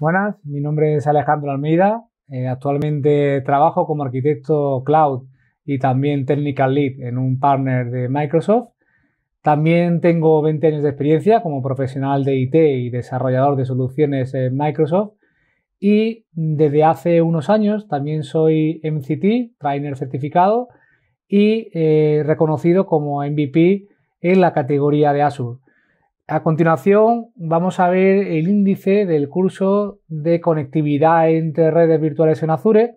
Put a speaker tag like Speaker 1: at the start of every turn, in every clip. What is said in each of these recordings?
Speaker 1: Buenas, mi nombre es Alejandro Almeida. Eh, actualmente trabajo como arquitecto cloud y también technical lead en un partner de Microsoft. También tengo 20 años de experiencia como profesional de IT y desarrollador de soluciones en Microsoft. Y desde hace unos años también soy MCT, trainer certificado, y eh, reconocido como MVP en la categoría de Azure. A continuación vamos a ver el índice del curso de conectividad entre redes virtuales en Azure,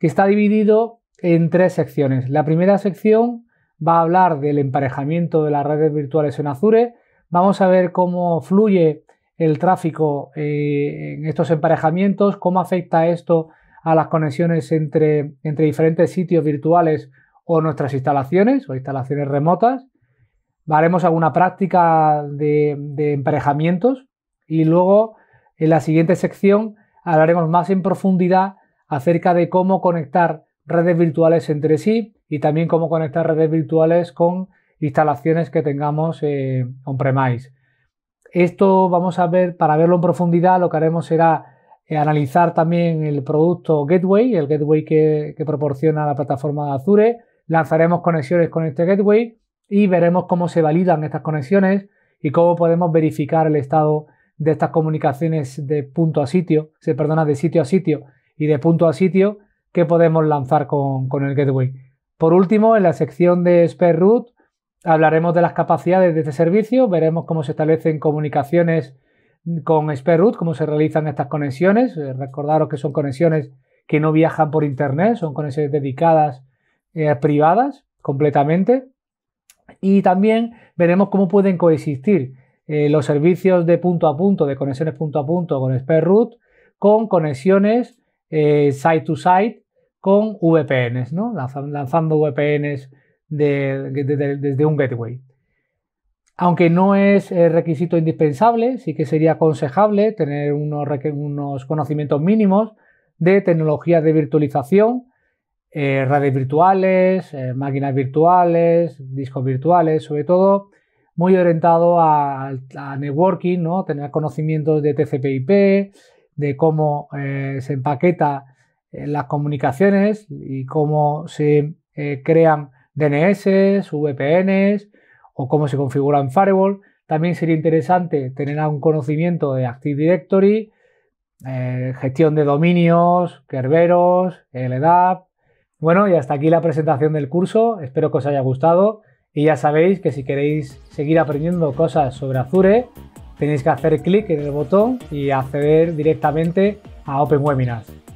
Speaker 1: que está dividido en tres secciones. La primera sección va a hablar del emparejamiento de las redes virtuales en Azure. Vamos a ver cómo fluye el tráfico eh, en estos emparejamientos, cómo afecta esto a las conexiones entre, entre diferentes sitios virtuales o nuestras instalaciones o instalaciones remotas haremos alguna práctica de, emparejamientos y luego en la siguiente sección hablaremos más en profundidad acerca de cómo conectar redes virtuales entre sí y también cómo conectar redes virtuales con instalaciones que tengamos eh, on-premise. Esto vamos a ver, para verlo en profundidad, lo que haremos será eh, analizar también el producto Gateway, el gateway que, proporciona la plataforma Azure. Lanzaremos conexiones con este gateway y veremos cómo se validan estas conexiones y cómo podemos verificar el estado de estas comunicaciones de punto a sitio, se perdona, de sitio a sitio y de punto a sitio que podemos lanzar con, el gateway. Por último, en la sección de Spare hablaremos de las capacidades de este servicio, veremos cómo se establecen comunicaciones con Spare cómo se realizan estas conexiones. Eh, recordaros que son conexiones que no viajan por internet, son conexiones dedicadas eh, privadas completamente. Y también veremos cómo pueden coexistir eh, los servicios de punto a punto, de conexiones punto a punto con Sperroot, con conexiones eh, side to side con VPNs, lanzando VPNs desde un gateway. Aunque no es eh, requisito indispensable, sí que sería aconsejable tener unos, unos conocimientos mínimos de tecnologías de virtualización eh, redes virtuales, eh, máquinas virtuales, discos virtuales, sobre todo muy orientado a, networking, tener conocimientos de TCP/IP, de cómo eh, se empaqueta las comunicaciones y cómo se crean DNS, VPNs o cómo se configuran firewall. También sería interesante tener algún conocimiento de Active Directory, gestión de dominios, kerberos, LDAP, bueno, y hasta aquí la presentación del curso, espero que os haya gustado y ya sabéis que si queréis seguir aprendiendo cosas sobre Azure, tenéis que hacer clic en el botón y acceder directamente a Open Webinars.